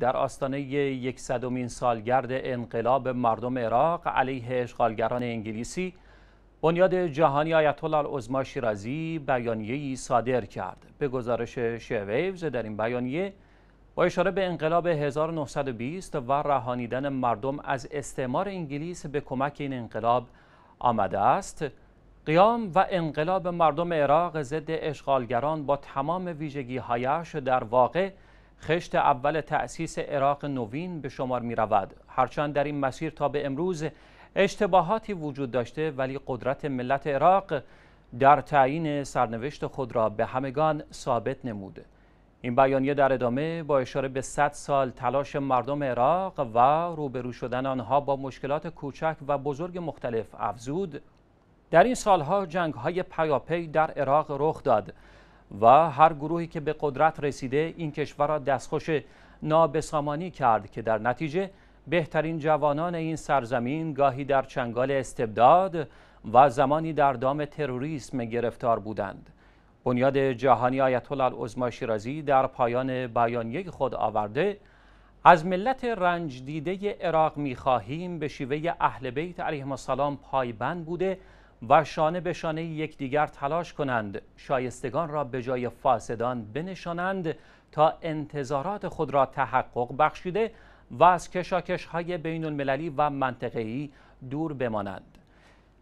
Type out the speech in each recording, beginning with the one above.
در آستانه یکصدمین سالگرد انقلاب مردم عراق علیه اشغالگران انگلیسی بنیاد جهانی آیت الله العظما شیرازی بیانیه‌ای صادر کرد به گزارش شویوز در این بیانیه با اشاره به انقلاب 1920 و رهانیدن مردم از استعمار انگلیس به کمک این انقلاب آمده است قیام و انقلاب مردم عراق ضد اشغالگران با تمام ویژگی هایش در واقع خشت اول تأسیس عراق نوین به شمار می رود هرچند در این مسیر تا به امروز اشتباهاتی وجود داشته ولی قدرت ملت عراق در تعیین سرنوشت خود را به همگان ثابت نموده این بیانیه در ادامه با اشاره به 100 سال تلاش مردم عراق و روبرو شدن آنها با مشکلات کوچک و بزرگ مختلف افزود در این سالها جنگ های پیاپی در عراق رخ داد و هر گروهی که به قدرت رسیده این کشور را دستخوش نابسامانی کرد که در نتیجه بهترین جوانان این سرزمین گاهی در چنگال استبداد و زمانی در دام تروریسم گرفتار بودند بنیاد جهانی آیت الله العظما شیرازی در پایان بیانیه خود آورده از ملت رنج دیده عراق میخواهیم به شیوه اهل بیت علیهم السلام پایبند بوده و شانه به شانه یکدیگر تلاش کنند شایستگان را به جای فاسدان بنشانند تا انتظارات خود را تحقق بخشیده و از کشاکش های بین المللی و منطقه‌ای دور بمانند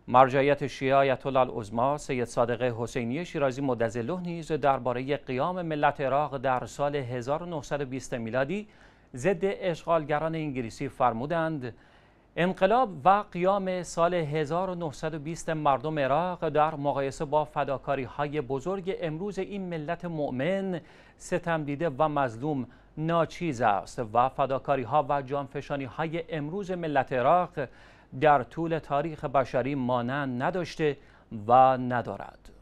مرجعیت شیعه آیت الله سید صادق حسینی شیرازی مدظله نیز درباره قیام ملت عراق در سال 1920 میلادی ضد اشغالگران انگلیسی فرمودند انقلاب و قیام سال 1920 مردم عراق در مقایسه با فداکاری های بزرگ امروز این ملت مؤمن ستم دیده و مظلوم ناچیز است و فداکاری ها و جانفشانی های امروز ملت عراق در طول تاریخ بشری مانند نداشته و ندارد.